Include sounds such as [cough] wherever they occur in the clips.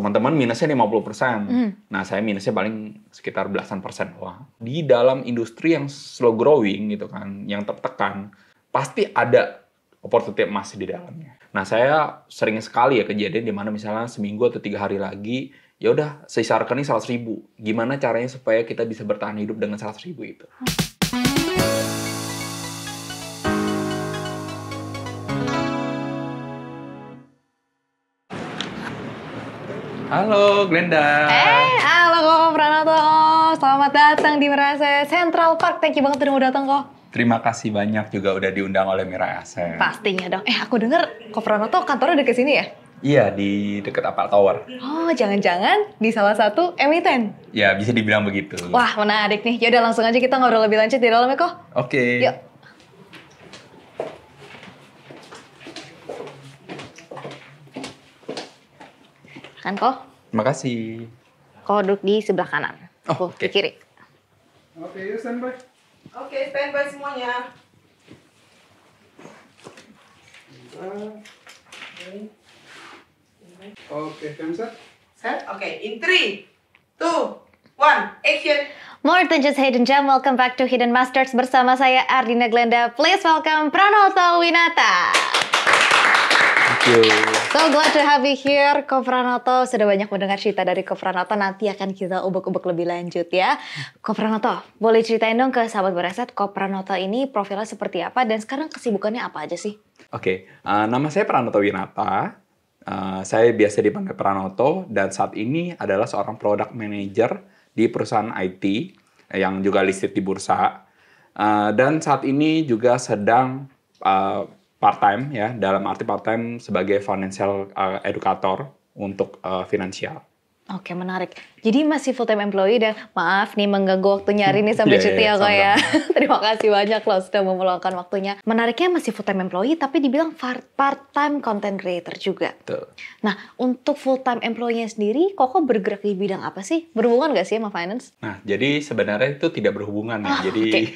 teman-teman minusnya 50 persen. Mm. Nah, saya minusnya paling sekitar belasan persen Wah, Di dalam industri yang slow growing gitu kan, yang tertekan, pasti ada opportunity masih di dalamnya. Nah, saya sering sekali ya kejadian di mana misalnya seminggu atau tiga hari lagi, ya udah sisa ini 100 ribu. Gimana caranya supaya kita bisa bertahan hidup dengan 100 ribu itu? Mm. Halo Glenda. Eh, halo Koko Pranoto. Selamat datang di Merasa Central Park. Thank you banget udah mau datang kok. Terima kasih banyak juga udah diundang oleh Mira Pastinya dong. Eh, aku dengar Koko Pranoto kantornya dekat sini ya? Iya, di dekat Apal Tower. Oh, jangan-jangan di salah satu emiten. Ya, bisa dibilang begitu. Wah, menarik nih. Yaudah langsung aja kita ngobrol lebih lanjut di dalamnya kok? Oke. Okay. Yuk. Kan, kok? Makasih. Kau duduk di sebelah kanan. Oh, okay. kiri. Oke, okay, yuk standby. Oke, okay, standby semuanya. Oke, okay, set. Set? Oke, okay. in 3, 2, 1, action. More than just hidden gem, welcome back to Hidden Masters bersama saya Ardina Glenda. Please welcome Pranoto Winata you. So glad to have you here, Kopranoto. Sudah banyak mendengar cerita dari Kopranoto. Nanti akan kita ubek-ubek lebih lanjut ya. Kopranoto, boleh ceritain dong ke sahabat bereset, Kofranoto ini profilnya seperti apa dan sekarang kesibukannya apa aja sih? Oke, okay. uh, eh, nama saya Pranoto Winata. Uh, saya biasa dipanggil Pranoto dan saat ini adalah seorang product manager di perusahaan IT yang juga listed di bursa. Uh, dan saat ini juga sedang uh, part time ya dalam arti part time sebagai financial uh, eh, educator untuk uh, finansial. Oke menarik. Jadi masih full time employee dan maaf nih mengganggu waktu nyari nih sampai yeah, iya, cuti yeah, ya kok ya. [laughs] Terima kasih banyak loh sudah memeluangkan waktunya. Menariknya masih full time employee tapi dibilang part time content creator juga. Tuh. Nah untuk full time employee nya sendiri, kok bergerak di bidang apa sih? Berhubungan gak sih sama finance? Nah jadi sebenarnya itu tidak berhubungan ya. Oh, jadi okay. [laughs] uh,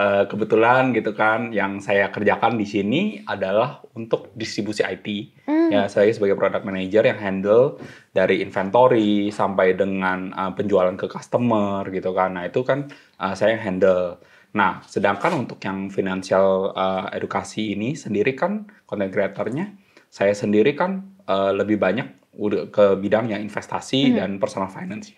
eh, kebetulan gitu kan yang saya kerjakan di sini adalah untuk distribusi IT. Hmm. Ya saya sebagai product manager yang handle dari inventory sampai dengan dengan uh, penjualan ke customer gitu kan. Nah, itu kan uh, saya yang handle. Nah, sedangkan untuk yang financial uh, edukasi ini sendiri kan content creator-nya saya sendiri kan uh, lebih banyak ke bidang yang investasi hmm. dan personal finance.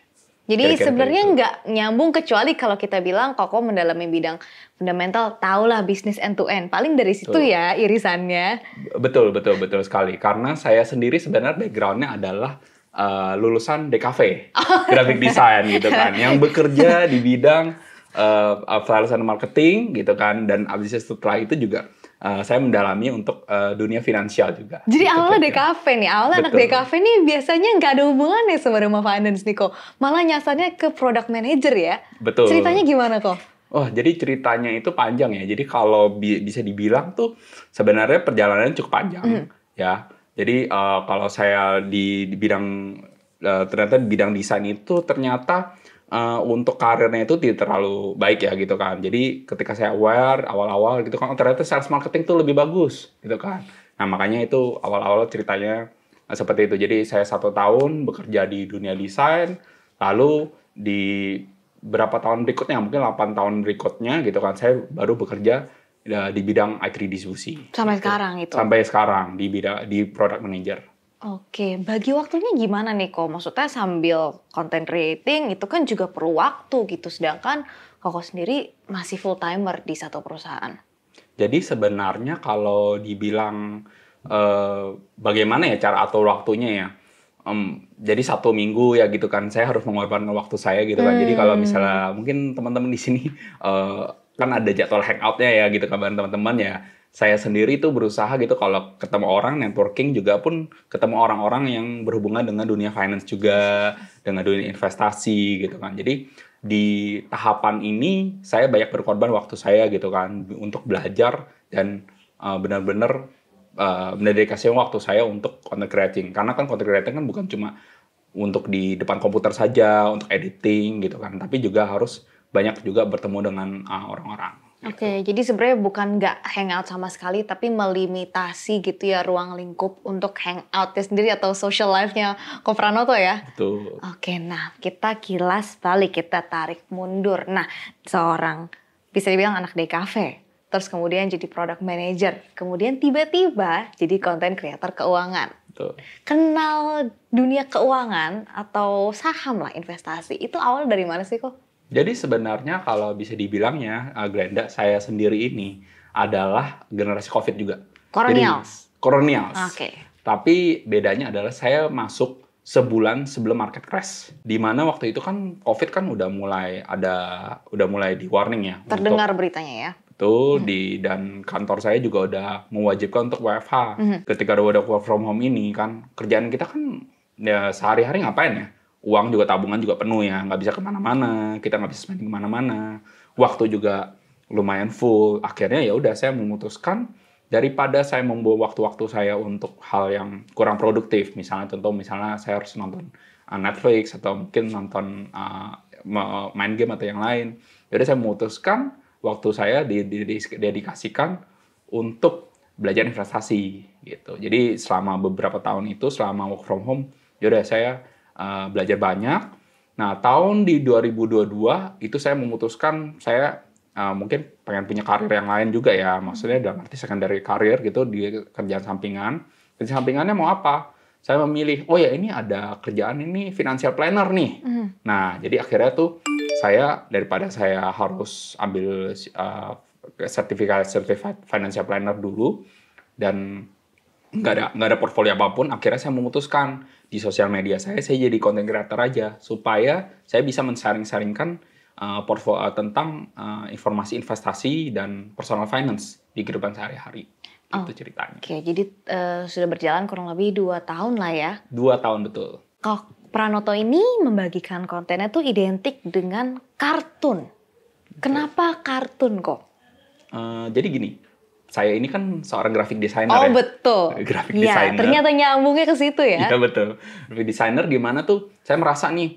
Jadi sebenarnya gitu. nggak nyambung kecuali kalau kita bilang Koko mendalami bidang fundamental, tahulah bisnis end to end. Paling dari situ betul. ya irisannya. Betul, betul, betul sekali. Karena saya sendiri sebenarnya backgroundnya adalah uh, lulusan DKV, [laughs] oh, graphic iya. design gitu kan, yang bekerja di bidang uh, eh, sales eh, marketing gitu kan, dan abis itu setelah itu juga uh, saya mendalami untuk uh, dunia finansial juga. Jadi gitu, awalnya DKV nih, awalnya anak DKV nih biasanya nggak ada hubungannya sama rumah finance nih kok, malah nyasarnya ke product manager ya. Betul. Ceritanya gimana kok? Oh, jadi ceritanya itu panjang ya. Jadi kalau bi bisa dibilang tuh sebenarnya perjalanannya cukup panjang mm. ya jadi uh, kalau saya di, di bidang uh, ternyata di bidang desain itu ternyata uh, untuk karirnya itu tidak terlalu baik ya gitu kan. Jadi ketika saya aware awal-awal gitu kan oh, ternyata sales marketing itu lebih bagus gitu kan. Nah makanya itu awal-awal ceritanya uh, seperti itu. Jadi saya satu tahun bekerja di dunia desain, lalu di berapa tahun berikutnya mungkin 8 tahun berikutnya gitu kan saya baru bekerja Eh, di bidang IT distribusi. Sampai gitu. sekarang itu. Sampai sekarang di bidang di product manager. Oke, bagi waktunya gimana nih kok? Maksudnya sambil content creating itu kan juga perlu waktu gitu. Sedangkan Koko sendiri masih full timer di satu perusahaan. Jadi sebenarnya kalau dibilang uh, bagaimana ya cara atur waktunya ya. Um, jadi satu minggu ya gitu kan saya harus mengorbankan waktu saya gitu kan. Hmm. Jadi kalau hmm. misalnya mungkin teman-teman di sini uh, kan ada jadwal hangoutnya ya gitu kabar teman-teman ya saya sendiri tuh berusaha gitu kalau ketemu orang networking juga pun ketemu orang-orang yang berhubungan dengan dunia finance juga dengan dunia investasi gitu kan jadi di tahapan ini saya banyak berkorban waktu saya gitu kan untuk belajar dan uh, benar-benar uh, mendedikasikan waktu saya untuk content creating karena kan content creating kan bukan cuma untuk di depan komputer saja untuk editing gitu kan tapi juga harus banyak juga bertemu dengan ah, orang-orang. Uh, gitu. Oke, jadi sebenarnya bukan nggak hangout sama sekali, tapi melimitasi gitu ya ruang lingkup untuk hangoutnya sendiri atau social life-nya tuh ya? Oke, okay, nah kita kilas balik, kita tarik mundur. Nah, seorang bisa dibilang anak DKV, terus kemudian jadi product manager, kemudian tiba-tiba jadi content creator keuangan. Kenal dunia keuangan atau saham lah investasi, itu awal dari mana sih kok? Jadi sebenarnya kalau bisa dibilangnya uh, Glenda saya sendiri ini adalah generasi COVID juga. Coronials. coronials. Oke. Okay. Tapi bedanya adalah saya masuk sebulan sebelum market crash. Di mana waktu itu kan COVID kan udah mulai ada udah mulai di warning ya. Terdengar untuk, beritanya ya. Betul hmm. di dan kantor saya juga udah mewajibkan untuk WFH. Hmm. Ketika udah work from home ini kan kerjaan kita kan ya sehari-hari ngapain ya? uang juga tabungan juga penuh ya nggak bisa kemana-mana kita nggak bisa spending kemana-mana waktu juga lumayan full akhirnya ya udah saya memutuskan daripada saya membuang waktu-waktu saya untuk hal yang kurang produktif misalnya contoh misalnya saya harus nonton uh, Netflix atau mungkin nonton uh, main game atau yang lain jadi ya saya memutuskan waktu saya didedikasikan untuk belajar investasi gitu jadi selama beberapa tahun itu selama work from home yaudah saya Eh, belajar banyak. Nah, tahun di 2022 itu saya memutuskan saya uh, mungkin pengen punya karir yang lain juga ya. Maksudnya dalam arti secondary karir gitu di kerjaan sampingan. Kerjaan sampingannya mau apa? Saya memilih, oh ya ini ada kerjaan ini financial planner nih. Mm. Nah, jadi akhirnya tuh saya daripada saya harus ambil uh, sertifikat financial planner dulu dan nggak ada nggak ada portfolio apapun akhirnya saya memutuskan di sosial media saya saya jadi content creator aja supaya saya bisa mensaring-saringkan uh, eh, portfolio uh, eh, tentang uh, informasi investasi dan personal finance di kehidupan sehari-hari oh, itu ceritanya. Oke, okay. jadi uh, sudah berjalan kurang lebih dua tahun lah ya. Dua tahun betul. Kok Pranoto ini membagikan kontennya tuh identik dengan kartun. Kenapa kartun kok? Uh, jadi gini, saya ini kan seorang graphic designer oh, ya. betul. [laughs] Graphic ya, designer. ternyata nyambungnya ke situ ya. Iya, betul. Graphic designer gimana tuh saya merasa nih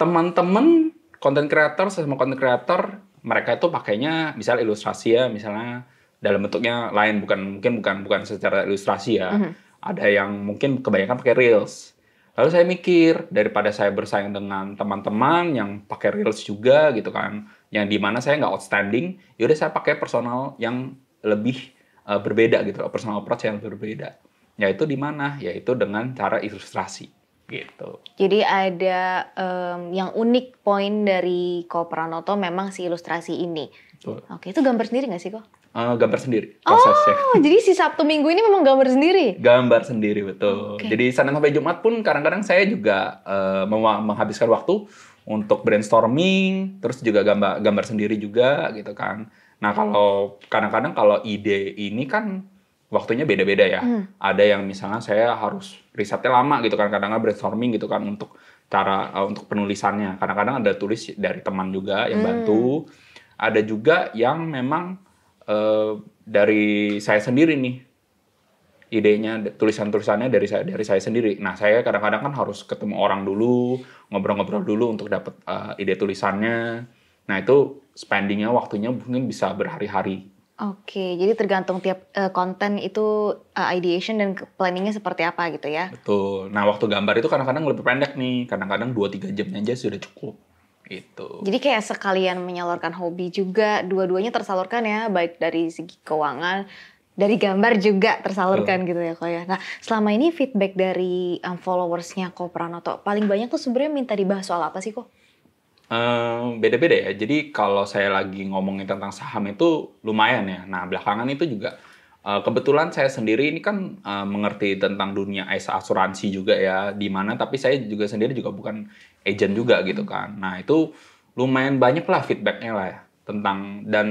teman-teman content creator sesama content creator mereka itu pakainya misalnya ilustrasi ya, misalnya dalam bentuknya lain bukan mungkin bukan bukan secara ilustrasi ya. Mm -hmm. Ada yang mungkin kebanyakan pakai reels. Lalu saya mikir daripada saya bersaing dengan teman-teman yang pakai reels juga gitu kan, yang di mana saya nggak outstanding, yaudah saya pakai personal yang lebih uh, berbeda gitu loh, personal approach yang berbeda. Yaitu di mana? Yaitu dengan cara ilustrasi gitu. Jadi ada um, yang unik poin dari Ko Pranoto memang si ilustrasi ini. Betul. Oke, itu gambar sendiri nggak sih kok? Uh, eh, gambar sendiri prosesnya. Oh, jadi si Sabtu Minggu ini memang gambar sendiri? Gambar sendiri betul. Okay. Jadi Senin sampai Jumat pun kadang-kadang saya juga uh, menghabiskan waktu untuk brainstorming, terus juga gambar gambar sendiri juga gitu kan. Nah kalau kadang-kadang kalau ide ini kan waktunya beda-beda ya. Hmm. Ada yang misalnya saya harus risetnya lama gitu kan, kadang-kadang brainstorming gitu kan untuk cara uh, untuk penulisannya. Kadang-kadang ada tulis dari teman juga yang bantu. Hmm. Ada juga yang memang uh, dari saya sendiri nih idenya tulisan-tulisannya dari saya dari saya sendiri. Nah, saya kadang-kadang kan harus ketemu orang dulu, ngobrol-ngobrol dulu untuk dapat uh, eh, ide tulisannya Nah itu spendingnya waktunya mungkin bisa berhari-hari. Oke, jadi tergantung tiap uh, konten itu uh, ideation dan planningnya seperti apa gitu ya? Betul. Nah waktu gambar itu kadang-kadang lebih pendek nih, kadang-kadang 2-3 jamnya aja sudah cukup. itu. Jadi kayak sekalian menyalurkan hobi juga, dua-duanya tersalurkan ya, baik dari segi keuangan, dari gambar juga tersalurkan Betul. gitu ya kok ya. Nah selama ini feedback dari um, followersnya Ko Pranoto paling banyak tuh sebenarnya minta dibahas soal apa sih kok? beda-beda um, ya. Jadi kalau saya lagi ngomongin tentang saham itu lumayan ya. Nah belakangan itu juga uh, kebetulan saya sendiri ini kan uh, mengerti tentang dunia asuransi juga ya. Di mana tapi saya juga sendiri juga bukan agent juga gitu kan. Nah itu lumayan banyak lah feedbacknya lah ya tentang dan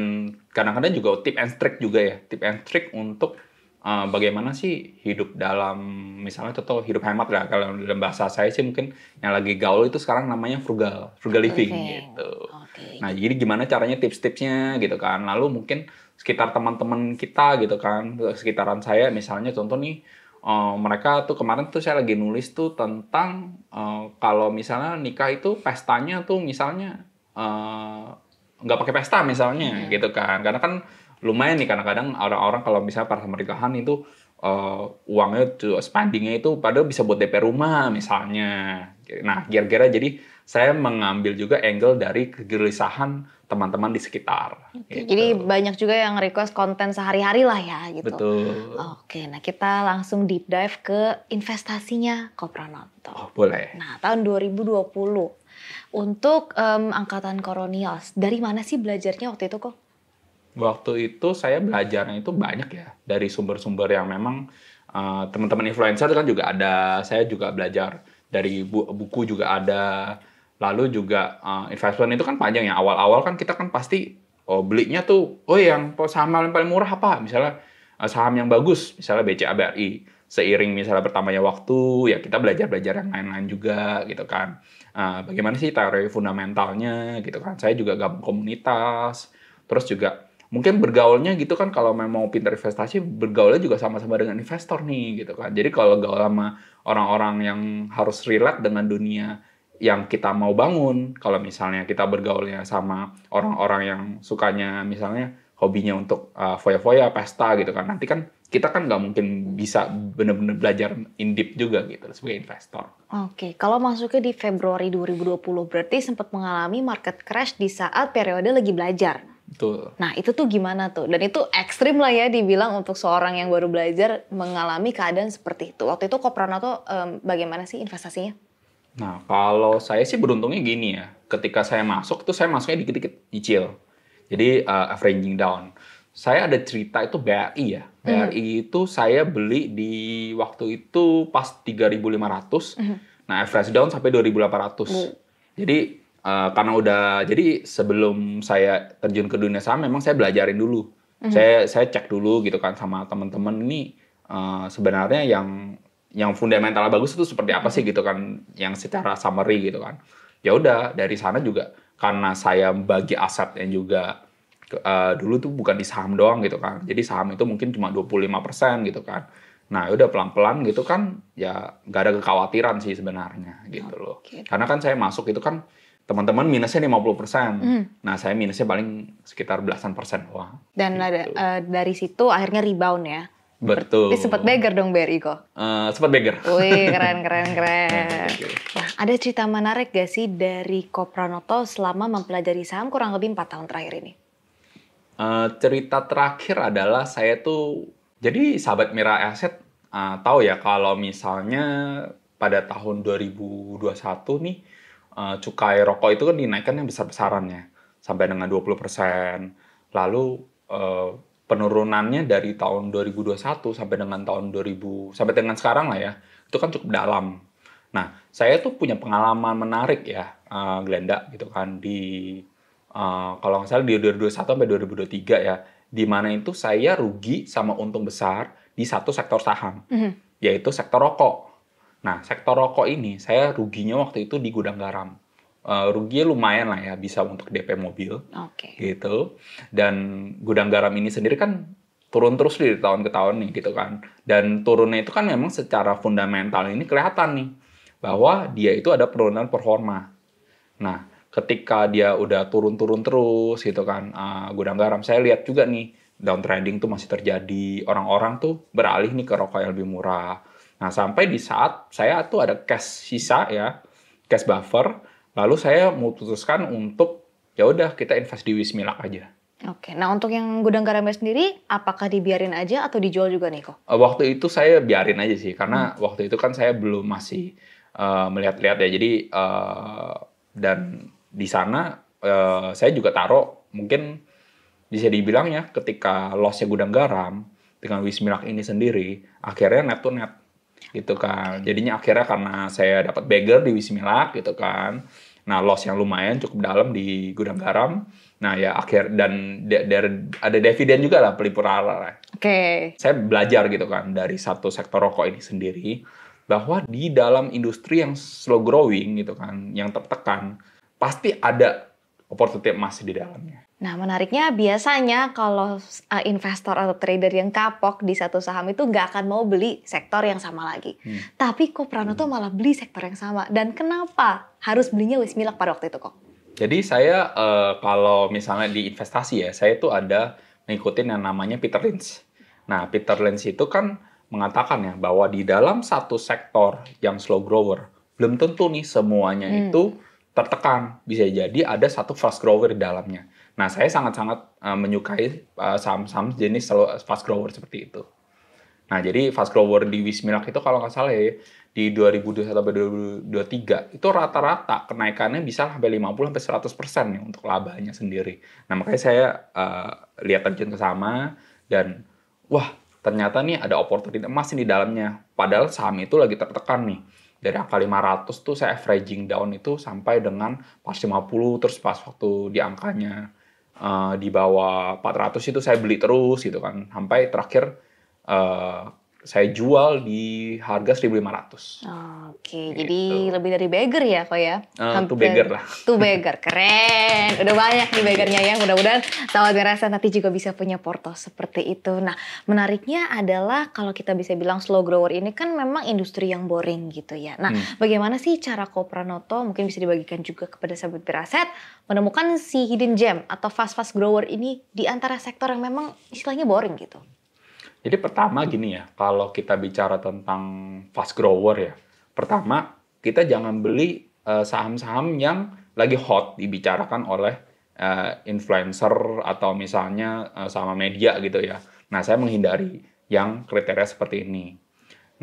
kadang-kadang juga tip and trick juga ya. Tip and trick untuk uh, bagaimana sih hidup dalam misalnya contoh hidup hemat ya kalau dalam bahasa saya sih mungkin yang lagi gaul itu sekarang namanya frugal frugal living okay. gitu. Okay. Nah jadi gimana caranya tips-tipsnya gitu kan. Lalu mungkin sekitar teman-teman kita gitu kan sekitaran saya misalnya contoh nih uh, mereka tuh kemarin tuh saya lagi nulis tuh tentang uh, kalau misalnya nikah itu pestanya tuh misalnya uh, nggak pakai pesta misalnya hmm. gitu kan karena kan lumayan nih kadang-kadang orang-orang kalau misalnya para pernikahan itu uh, uangnya tuh spendingnya itu padahal bisa buat DP rumah misalnya. Nah, kira-kira jadi saya mengambil juga angle dari kegelisahan teman-teman di sekitar. gitu. Jadi banyak juga yang request konten sehari-hari lah ya gitu. Betul. Oke, nah kita langsung deep dive ke investasinya Kopranonto. Oh, boleh. Nah, tahun 2020 untuk um, angkatan koronios, dari mana sih belajarnya waktu itu kok? Waktu itu saya belajarnya itu banyak ya dari sumber-sumber yang memang uh, teman-teman influencer kan juga ada. Saya juga belajar dari bu buku juga ada. Lalu juga uh, investment itu kan panjang ya. Awal-awal kan kita kan pasti oh, belinya tuh oh yang saham yang paling murah apa? Misalnya uh, saham yang bagus, misalnya BCA BRI seiring misalnya pertamanya waktu ya kita belajar belajar yang lain-lain juga gitu kan uh, bagaimana sih teori fundamentalnya gitu kan saya juga gabung komunitas terus juga mungkin bergaulnya gitu kan kalau memang mau pintar investasi bergaulnya juga sama-sama dengan investor nih gitu kan jadi kalau gaul sama orang-orang yang harus relate dengan dunia yang kita mau bangun kalau misalnya kita bergaulnya sama orang-orang yang sukanya misalnya hobinya untuk uh, foya-foya pesta gitu kan nanti kan kita kan nggak mungkin bisa benar-benar belajar in deep juga gitu sebagai investor. Oke, kalau masuknya di Februari 2020 berarti sempat mengalami market crash di saat periode lagi belajar. Betul. Nah itu tuh gimana tuh? Dan itu ekstrim lah ya dibilang untuk seorang yang baru belajar mengalami keadaan seperti itu. Waktu itu tuh um, bagaimana sih investasinya? Nah kalau saya sih beruntungnya gini ya. Ketika saya masuk tuh saya masuknya dikit-dikit nyicil. Jadi uh, averaging down. Saya ada cerita itu BRI ya. BRI hmm. itu saya beli di waktu itu pas 3.500. Hmm. Nah average down sampai 2.800. Hmm. Jadi uh, karena udah jadi sebelum saya terjun ke dunia saham memang saya belajarin dulu mm-hmm. saya saya cek dulu gitu kan sama teman-teman ini uh, sebenarnya yang yang fundamental bagus itu seperti apa sih gitu kan yang secara summary gitu kan ya udah dari sana juga karena saya bagi aset yang juga uh, dulu tuh bukan di saham doang gitu kan jadi saham itu mungkin cuma 25% gitu kan Nah, ya udah pelan-pelan gitu kan, ya gak ada kekhawatiran sih sebenarnya gitu loh. Karena kan saya masuk itu kan teman-teman minusnya 50 persen. Hmm. Nah, saya minusnya paling sekitar belasan persen. Wah. Dan gitu. uh, dari situ akhirnya rebound ya. Betul. tapi eh, sempat beggar dong BRI kok? Uh, eh, sempat beggar. Wih, [laughs] keren, keren, keren. nah, ada cerita menarik gak sih dari Kopranoto selama mempelajari saham kurang lebih 4 tahun terakhir ini? Uh, cerita terakhir adalah saya tuh, jadi sahabat Mira aset, uh, tahu ya kalau misalnya pada tahun 2021 nih, Eh, cukai rokok itu kan dinaikkan yang besar-besarannya sampai dengan 20%. Lalu eh, penurunannya dari tahun 2021 sampai dengan tahun 2000 sampai dengan sekarang lah ya. Itu kan cukup dalam. Nah, saya tuh punya pengalaman menarik ya, uh, Glenda gitu kan di uh, kalau nggak salah di 2021 sampai 2023 ya, di mana itu saya rugi sama untung besar di satu sektor saham, mm -hmm. yaitu sektor rokok Nah, sektor rokok ini saya ruginya waktu itu di gudang garam. Uh, ruginya lumayan lah ya, bisa untuk DP mobil, okay. gitu. Dan gudang garam ini sendiri kan turun terus dari tahun ke tahun nih, gitu kan. Dan turunnya itu kan memang secara fundamental ini kelihatan nih bahwa dia itu ada penurunan performa. Nah, ketika dia udah turun-turun terus, gitu kan, uh, gudang garam saya lihat juga nih downtrending tuh masih terjadi. Orang-orang tuh beralih nih ke rokok yang lebih murah Nah, sampai di saat saya tuh ada cash sisa ya, cash buffer, lalu saya memutuskan untuk ya udah kita invest di Wismilak aja. Oke, nah untuk yang gudang garamnya sendiri, apakah dibiarin aja atau dijual juga nih kok? Eh, waktu itu saya biarin aja sih, karena hmm. waktu itu kan saya belum masih uh, melihat-lihat ya, jadi uh, dan di sana uh, saya juga taruh mungkin bisa dibilang ya ketika lossnya gudang garam dengan Wismilak ini sendiri, akhirnya net to net gitu kan jadinya akhirnya karena saya dapat bagger di Wismilak gitu kan nah loss yang lumayan cukup dalam di gudang garam nah ya akhir dan de, de, ada dividen juga lah pelipur oke okay. saya belajar gitu kan dari satu sektor rokok ini sendiri bahwa di dalam industri yang slow growing gitu kan yang tertekan pasti ada opportunity masih di dalamnya Nah, menariknya biasanya kalau eh, investor atau trader yang kapok di satu saham itu nggak akan mau beli sektor yang sama lagi. Hmm. Tapi kok Pranoto hmm. malah beli sektor yang sama. Dan kenapa harus belinya Wismilak pada waktu itu kok? Jadi saya uh, kalau misalnya di investasi ya, saya itu ada ngikutin yang namanya Peter Lynch. Nah, Peter Lynch itu kan mengatakan ya bahwa di dalam satu sektor yang slow grower, belum tentu nih semuanya hmm. itu tertekan. Bisa jadi ada satu fast grower di dalamnya. Nah, saya sangat-sangat uh, menyukai saham eh, saham-saham jenis fast grower seperti itu. Nah, jadi fast grower di Wismilak itu kalau nggak salah ya, di 2021 sampai 2023 itu rata-rata kenaikannya bisa sampai 50 sampai 100 persen ya untuk labanya sendiri. Nah makanya saya uh, lihat terjun ke sama dan wah ternyata nih ada opportunity emas di dalamnya. Padahal saham itu lagi tertekan nih dari angka 500 tuh saya averaging down itu sampai dengan pas 50 terus pas waktu di angkanya uh, di bawah 400 itu saya beli terus gitu kan sampai terakhir uh, saya jual di harga 1.500. Oke, gitu. jadi lebih dari beggar ya kok ya? Uh, Hampir, tuh beggar lah. Tuh beggar, keren. Udah banyak nih beggarnya ya. Mudah-mudahan sahabat berasa nanti juga bisa punya porto seperti itu. Nah, menariknya adalah kalau kita bisa bilang slow grower ini kan memang industri yang boring gitu ya. Nah, hmm. bagaimana sih cara Kopranoto mungkin bisa dibagikan juga kepada sahabat beraset menemukan si hidden gem atau fast-fast grower ini di antara sektor yang memang istilahnya boring gitu? Jadi pertama gini ya, kalau kita bicara tentang fast grower ya, pertama kita jangan beli eh, saham-saham uh, yang lagi hot dibicarakan oleh uh, influencer atau misalnya uh, sama media gitu ya. Nah, saya menghindari yang kriteria seperti ini.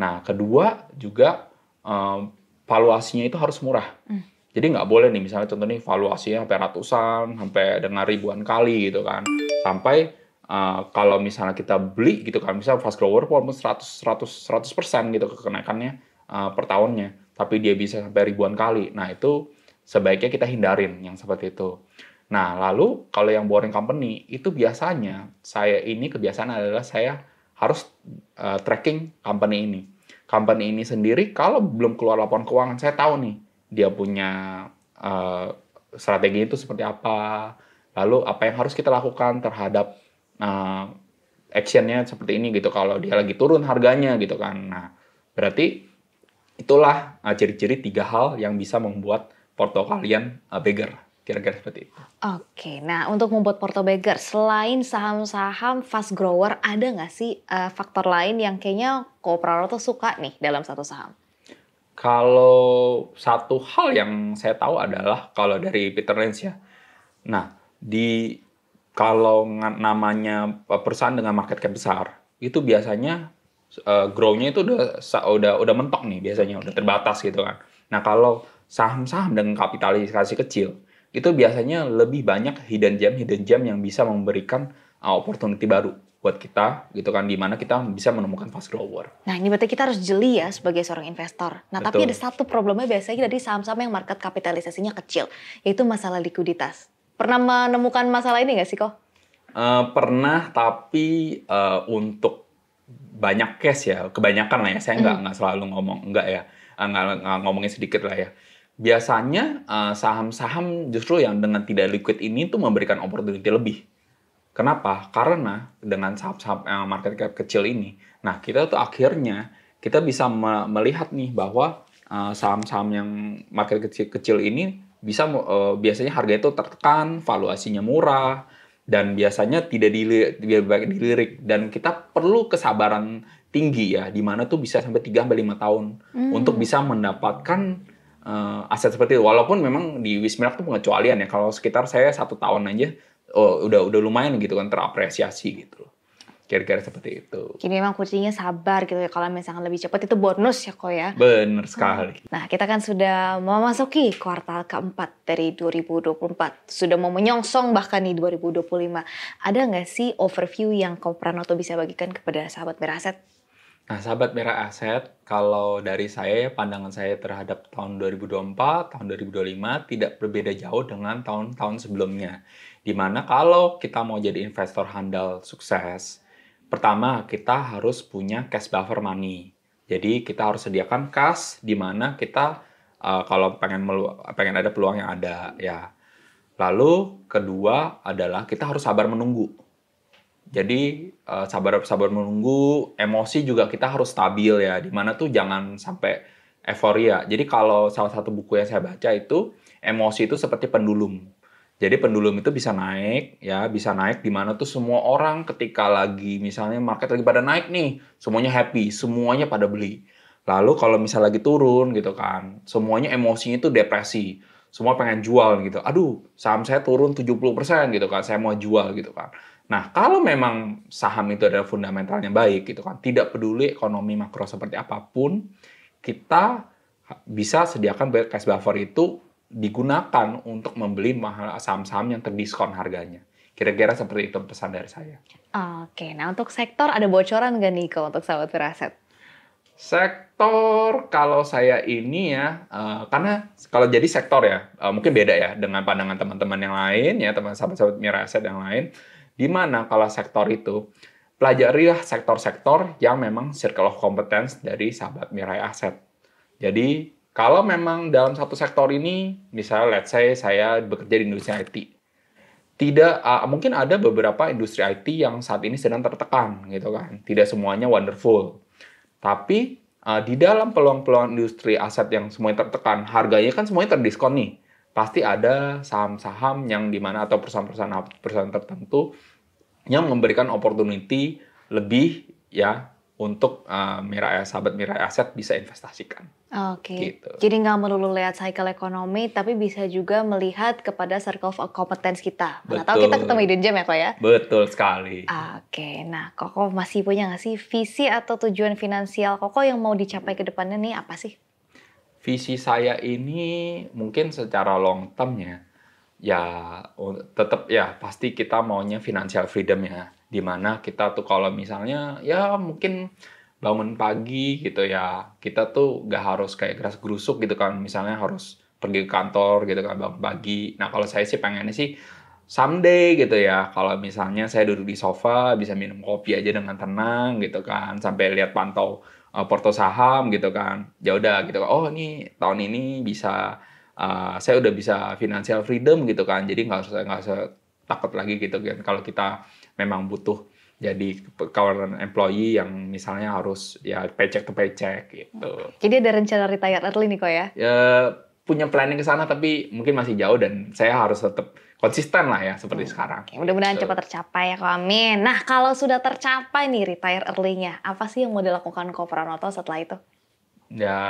Nah, kedua juga uh, valuasinya itu harus murah. Mm. Jadi nggak boleh nih misalnya contohnya valuasinya sampai ratusan, sampai dengan ribuan kali gitu kan. Sampai Uh, kalau misalnya kita beli gitu kan, misalnya fast grower walaupun 100 100 100 persen gitu kenaikannya uh, per tahunnya, tapi dia bisa sampai ribuan kali. Nah itu sebaiknya kita hindarin yang seperti itu. Nah lalu kalau yang boring company itu biasanya saya ini kebiasaan adalah saya harus uh, tracking company ini. Company ini sendiri kalau belum keluar laporan keuangan saya tahu nih dia punya uh, strategi itu seperti apa, lalu apa yang harus kita lakukan terhadap uh, actionnya seperti ini gitu kalau dia lagi turun harganya gitu kan nah berarti itulah ciri ah, ciri-ciri tiga hal yang bisa membuat porto kalian uh, ah, bigger kira-kira seperti itu. Oke, nah untuk membuat porto beggar selain saham-saham fast grower ada nggak sih uh, faktor lain yang kayaknya kooperator tuh suka nih dalam satu saham? Kalau satu hal yang saya tahu adalah kalau dari Peter Lynch ya. Nah, di kalau namanya eh, perusahaan dengan market cap besar itu biasanya uh, grow-nya itu udah udah udah mentok nih biasanya udah terbatas gitu kan. Nah, kalau saham-saham dengan kapitalisasi kecil itu biasanya lebih banyak hidden gem hidden gem yang bisa memberikan uh, opportunity baru buat kita gitu kan di mana kita bisa menemukan fast grower. Nah ini berarti kita harus jeli ya sebagai seorang investor. Nah Betul. tapi ada satu problemnya biasanya dari saham-saham yang market kapitalisasinya kecil yaitu masalah likuiditas. Pernah menemukan masalah ini nggak sih kok? Uh, eh, pernah, tapi uh, untuk banyak case ya, kebanyakan lah ya. Saya nggak mm. selalu ngomong, nggak ya, eh, nggak, ngomongin sedikit lah ya. Biasanya saham-saham uh, justru yang dengan tidak liquid ini tuh memberikan opportunity lebih. Kenapa? Karena dengan saham-saham market cap kecil ini, nah kita tuh akhirnya kita bisa melihat nih bahwa saham-saham uh, yang market kecil-kecil ini bisa uh, biasanya harga itu tertekan, valuasinya murah dan biasanya tidak dilirik, dilirik dan kita perlu kesabaran tinggi ya di mana tuh bisa sampai 3 sampai 5 tahun hmm. untuk bisa mendapatkan uh, aset seperti itu walaupun memang di Wismilak itu pengecualian ya kalau sekitar saya satu tahun aja oh, udah udah lumayan gitu kan terapresiasi gitu loh. Kira-kira seperti itu. Jadi memang kuncinya sabar gitu ya. Kalau misalnya lebih cepat itu bonus ya kok ya. Benar hmm. sekali. Hmm. Nah kita kan sudah memasuki kuartal keempat dari 2024. Sudah mau menyongsong bahkan di 2025. Ada nggak sih overview yang kau Pranoto bisa bagikan kepada sahabat Merah Aset? Nah sahabat Merah Aset, kalau dari saya ya, pandangan saya terhadap tahun 2024, tahun 2025 tidak berbeda jauh dengan tahun-tahun sebelumnya. Dimana kalau kita mau jadi investor handal sukses, Pertama, kita harus punya cash buffer money. Jadi kita harus sediakan kas di mana kita uh, kalau pengen melu pengen ada peluang yang ada ya. Lalu kedua adalah kita harus sabar menunggu. Jadi uh, sabar sabar menunggu, emosi juga kita harus stabil ya. di mana tuh jangan sampai euforia. Jadi kalau salah satu buku yang saya baca itu emosi itu seperti pendulum. Jadi pendulum itu bisa naik ya, bisa naik di mana tuh semua orang ketika lagi misalnya market lagi pada naik nih, semuanya happy, semuanya pada beli. Lalu kalau misalnya lagi turun gitu kan, semuanya emosinya itu depresi. Semua pengen jual gitu. Aduh, saham saya turun 70% gitu kan, saya mau jual gitu kan. Nah, kalau memang saham itu adalah fundamentalnya baik gitu kan, tidak peduli ekonomi makro seperti apapun, kita bisa sediakan cash buffer itu digunakan untuk membeli mahal saham-saham yang terdiskon harganya. Kira-kira seperti itu pesan dari saya. Oke, nah untuk sektor ada bocoran nggak kalau untuk sahabat Viraset? Sektor kalau saya ini ya, uh, karena kalau jadi sektor ya, uh, mungkin beda ya dengan pandangan teman-teman yang lain ya, teman sahabat-sahabat Miraset yang lain. Di mana kalau sektor itu, pelajarilah sektor-sektor yang memang circle of competence dari sahabat Mirai Aset. Jadi kalau memang dalam satu sektor ini, misalnya let's say saya bekerja di industri IT, tidak uh, mungkin ada beberapa industri IT yang saat ini sedang tertekan gitu kan. Tidak semuanya wonderful. Tapi uh, di dalam peluang-peluang industri aset yang semuanya tertekan, harganya kan semuanya terdiskon nih. Pasti ada saham-saham yang di mana atau perusahaan perusahaan tertentu yang memberikan opportunity lebih ya untuk uh, mirai sahabat mirai aset bisa investasikan. Oke. Okay. Gitu. Jadi nggak melulu lihat cycle ekonomi, tapi bisa juga melihat kepada circle of competence kita. Betul. Atau kita ketemu ide jam ya kok ya? Betul sekali. Oke. Okay. Nah, Koko masih punya nggak sih visi atau tujuan finansial Koko yang mau dicapai ke depannya nih apa sih? Visi saya ini mungkin secara long term ya, ya oh, tetap ya pasti kita maunya financial freedom ya di mana kita tuh kalau misalnya ya mungkin bangun pagi gitu ya kita tuh gak harus kayak keras gerusuk gitu kan misalnya harus pergi ke kantor gitu kan bangun pagi nah kalau saya sih pengennya sih someday gitu ya kalau misalnya saya duduk di sofa bisa minum kopi aja dengan tenang gitu kan sampai lihat pantau uh, porto saham gitu kan ya udah gitu kan oh ini tahun ini bisa uh, saya udah bisa financial freedom gitu kan jadi nggak usah nggak usah takut lagi gitu kan kalau kita memang butuh jadi kawan employee yang misalnya harus ya paycheck to paycheck gitu. Jadi ada rencana retire early nih kok ya? Ya punya planning ke sana tapi mungkin masih jauh dan saya harus tetap konsisten lah ya seperti hmm. sekarang. Oke, mudah-mudahan gitu. cepat tercapai ya kok Amin. Nah kalau sudah tercapai nih retire early-nya, apa sih yang mau dilakukan kok Pranoto setelah itu? Ya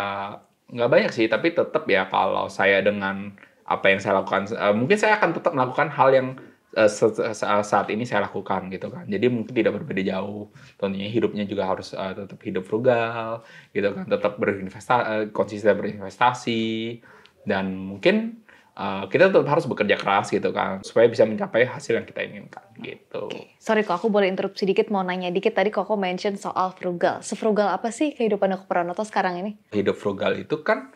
nggak banyak sih tapi tetap ya kalau saya dengan apa yang saya lakukan, eh, mungkin saya akan tetap melakukan hal yang Eh, eh, saat ini saya lakukan gitu kan. Jadi mungkin tidak berbeda jauh. Tentunya hidupnya juga harus uh, tetap hidup frugal gitu kan, tetap berinvestasi uh, konsisten berinvestasi dan mungkin uh, kita tetap harus bekerja keras gitu kan supaya bisa mencapai hasil yang kita inginkan gitu. Okay. Sorry kok aku boleh interupsi dikit mau nanya dikit tadi kok aku mention soal frugal. Sefrugal apa sih kehidupan aku Pranoto sekarang ini? Hidup frugal itu kan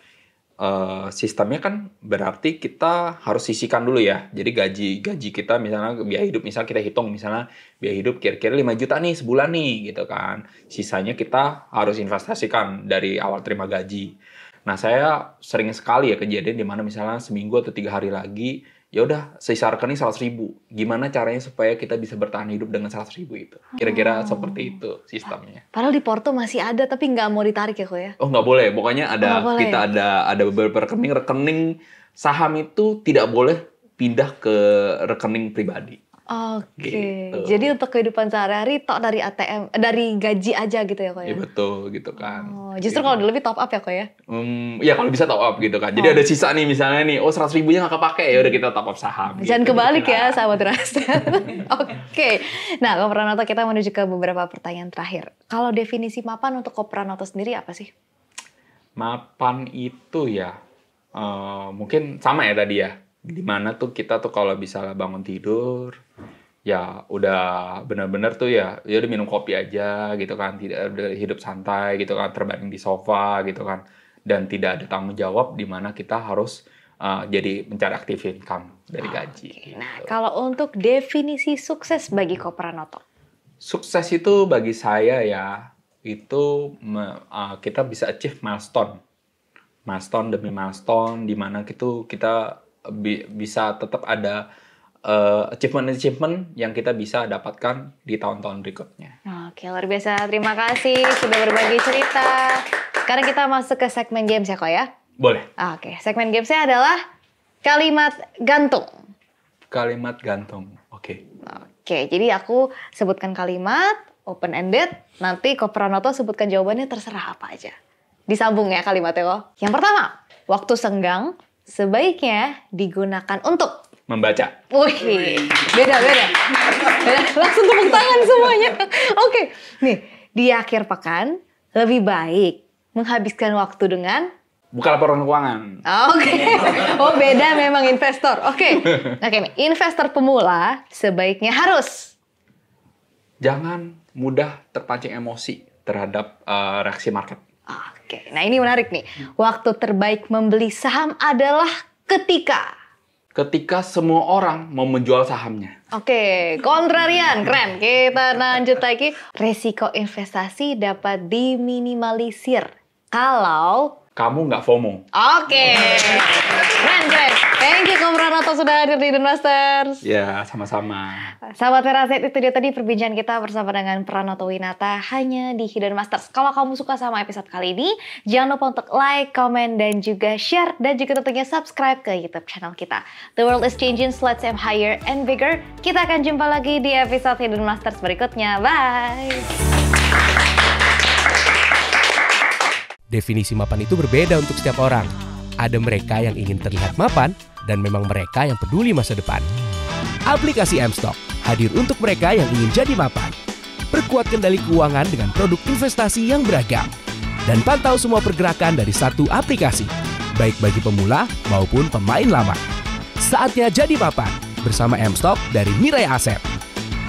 Eh, sistemnya kan berarti kita harus sisihkan dulu ya. Jadi gaji gaji kita misalnya biaya hidup misalnya kita hitung misalnya biaya hidup kira-kira 5 juta nih sebulan nih gitu kan. Sisanya kita harus investasikan dari awal terima gaji. Nah, saya sering sekali ya kejadian di mana misalnya seminggu atau tiga hari lagi ya udah sisa rekening seratus ribu gimana caranya supaya kita bisa bertahan hidup dengan seratus ribu itu kira-kira hmm. seperti itu sistemnya padahal di Porto masih ada tapi nggak mau ditarik ya kok ya oh nggak boleh pokoknya ada oh, boleh, kita ada ada beberapa rekening rekening saham itu tidak boleh pindah ke rekening pribadi Oke. Gitu. Jadi untuk kehidupan sehari-hari tok dari ATM eh, dari gaji aja gitu ya kok iya, ya. Iya betul gitu kan. Oh, justru gitu. kalau lebih top up ya kok ya. Hmm, ya kalau bisa top up gitu kan. Jadi oh. ada sisa nih misalnya nih, oh seratus ribunya nggak kepake ya udah kita top up saham. Jangan gitu, kebalik gitu, ya [laughs] sahabat rasa. [laughs] Oke. Okay. Nah, Kopranoto kita menuju ke beberapa pertanyaan terakhir. Kalau definisi mapan untuk Kopranoto sendiri apa sih? Mapan itu ya uh, mungkin sama ya tadi ya dimana tuh kita tuh kalau bisa bangun tidur ya udah bener-bener tuh ya ya udah minum kopi aja gitu kan tidak hidup santai gitu kan terbaring di sofa gitu kan dan tidak ada tanggung jawab di mana kita harus uh, jadi mencari aktif income dari oh, gaji. Okay. Gitu. Nah, kalau untuk definisi sukses bagi Kopranoto? Sukses itu bagi saya ya itu me, uh, kita bisa achieve milestone, milestone demi milestone di mana itu kita bi bisa tetap ada eh, achievement-achievement uh, yang kita bisa dapatkan di tahun-tahun berikutnya. Oke, luar biasa. Terima kasih sudah berbagi cerita. Sekarang kita masuk ke segmen games ya, kok ya? Boleh. Oke, segmen gamesnya adalah kalimat gantung. Kalimat gantung, oke. Oke, jadi aku sebutkan kalimat, open-ended, nanti Ko Pranoto sebutkan jawabannya terserah apa aja. Disambung ya kalimatnya, kok. Yang pertama, waktu senggang sebaiknya digunakan untuk membaca. Wih, beda beda. Langsung tepuk tangan semuanya. Oke, nih di akhir pekan lebih baik menghabiskan waktu dengan buka laporan keuangan. Oke, okay. oh beda memang investor. Oke, okay. oke, okay, investor pemula sebaiknya harus jangan mudah terpancing emosi terhadap uh, reaksi market. Oke. Oke, nah ini menarik nih. Waktu terbaik membeli saham adalah ketika ketika semua orang mau menjual sahamnya. Oke, kontrarian, keren. Kita lanjut lagi. Resiko investasi dapat diminimalisir kalau kamu nggak FOMO. Oke. Okay. Keren, Thank you Komran Ranoto sudah hadir di The Masters. Ya, sama-sama. Sahabat Veraset, itu dia tadi perbincangan kita bersama dengan Pranoto Winata hanya di Hidden Masters. Kalau kamu suka sama episode kali ini, jangan lupa untuk like, comment, dan juga share, dan juga tentunya subscribe ke YouTube channel kita. The world is changing, so let's aim higher and bigger. Kita akan jumpa lagi di episode Hidden Masters berikutnya. Bye! Definisi mapan itu berbeda untuk setiap orang. Ada mereka yang ingin terlihat mapan dan memang mereka yang peduli masa depan. Aplikasi Amstock hadir untuk mereka yang ingin jadi mapan. Perkuat kendali keuangan dengan produk investasi yang beragam. Dan pantau semua pergerakan dari satu aplikasi, baik bagi pemula maupun pemain lama. Saatnya jadi mapan bersama Amstock dari Mirai Aset.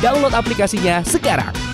Download aplikasinya sekarang.